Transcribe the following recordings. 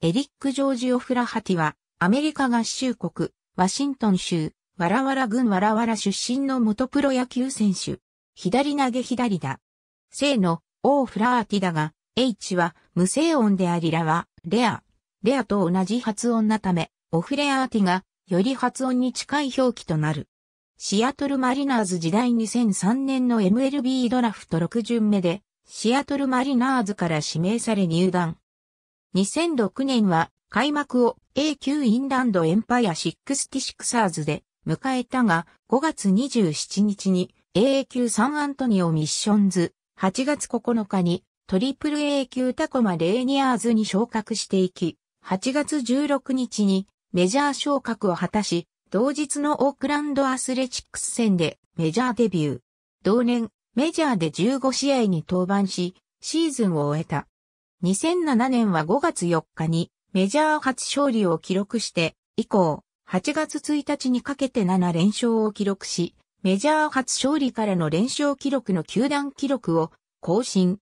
エリック・ジョージ・オフラハティは、アメリカ合衆国、ワシントン州、ワラワラ郡ワラワラ出身の元プロ野球選手。左投げ左だ。正の、オー・フラーティだが、H は無声音でありらは、レア。レアと同じ発音なため、オフレアーティが、より発音に近い表記となる。シアトルマリナーズ時代2003年の MLB ドラフト6巡目で、シアトルマリナーズから指名され入団。2006年は開幕を A 級インランドエンパイア66アーズで迎えたが5月27日に AA 級サンアントニオミッションズ8月9日にトリプル A 級タコマレーニアーズに昇格していき8月16日にメジャー昇格を果たし同日のオークランドアスレチックス戦でメジャーデビュー。同年メジャーで15試合に登板しシーズンを終えた。2007年は5月4日にメジャー初勝利を記録して以降、8月1日にかけて7連勝を記録し、メジャー初勝利からの連勝記録の球団記録を更新。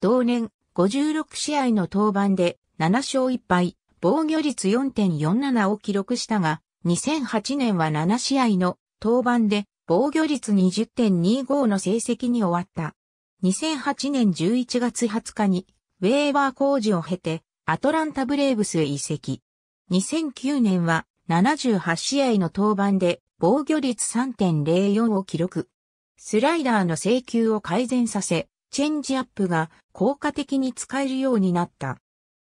同年56試合の登板で7勝1敗、防御率4.47を記録したが、2008年は7試合の登板で防御率20.25の成績に終わった。2008年11月20日にウェーバー工事を経て、アトランタブレーブスへ移籍。2009年は78試合の登板で防御率3.04を記録。スライダーの制球を改善させ、チェンジアップが効果的に使えるようになった。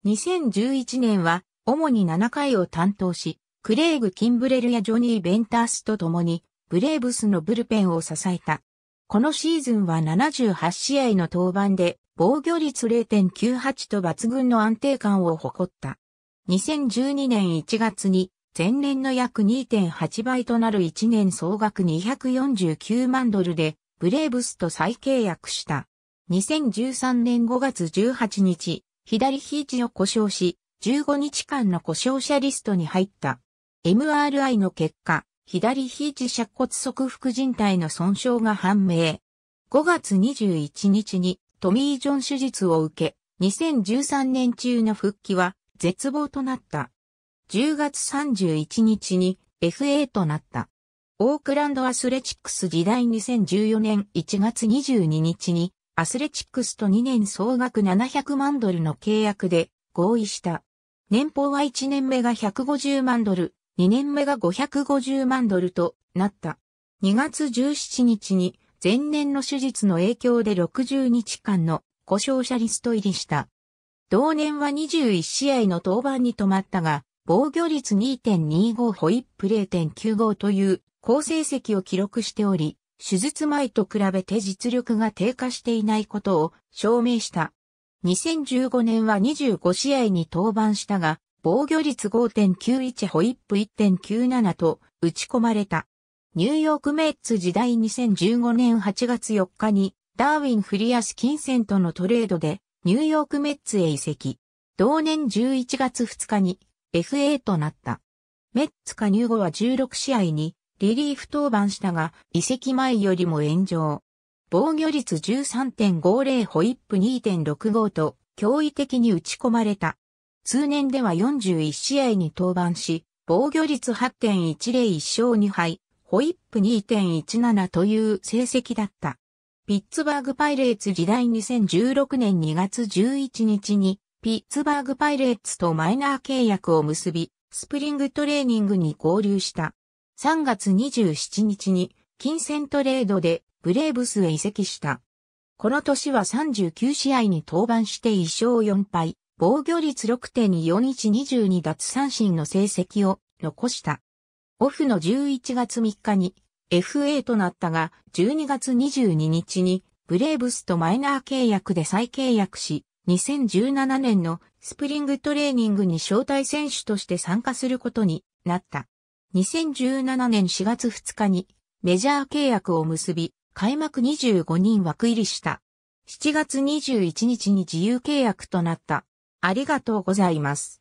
2011年は主に7回を担当し、クレイグ・キンブレルやジョニー・ベンタースと共にブレーブスのブルペンを支えた。このシーズンは78試合の登板で防御率0.98と抜群の安定感を誇った。2012年1月に前年の約2.8倍となる1年総額249万ドルでブレーブスと再契約した。2013年5月18日、左肘を故障し、15日間の故障者リストに入った。MRI の結果、左肘尺骨側副靭帯の損傷が判明。5月21日にトミー・ジョン手術を受け、2013年中の復帰は絶望となった。10月31日に FA となった。オークランドアスレチックス時代2014年1月22日にアスレチックスと2年総額700万ドルの契約で合意した。年俸は1年目が150万ドル、2年目が550万ドルとなった。2月17日に前年の手術の影響で60日間の故障者リスト入りした。同年は21試合の登板に止まったが、防御率2.25ホイップ0.95という好成績を記録しており、手術前と比べて実力が低下していないことを証明した。2015年は25試合に登板したが、防御率5.91ホイップ1.97と打ち込まれた。ニューヨークメッツ時代2015年8月4日にダーウィン・フリアス・キンセントのトレードでニューヨークメッツへ移籍。同年11月2日に FA となった。メッツ加入後は16試合にリリーフ登板したが移籍前よりも炎上。防御率13.50ホイップ2.65と驚異的に打ち込まれた。通年では41試合に登板し、防御率8.101勝2敗、ホイップ2.17という成績だった。ピッツバーグパイレーツ時代2016年2月11日に、ピッツバーグパイレーツとマイナー契約を結び、スプリングトレーニングに合流した。3月27日に、金銭トレードでブレーブスへ移籍した。この年は39試合に登板して1勝4敗、防御率6.4122奪三振の成績を残した。オフの11月3日に FA となったが、12月22日にブレーブスとマイナー契約で再契約し、2017年のスプリングトレーニングに招待選手として参加することになった。2017年4月2日にメジャー契約を結び、開幕25人枠入りした。7月21日に自由契約となった。ありがとうございます。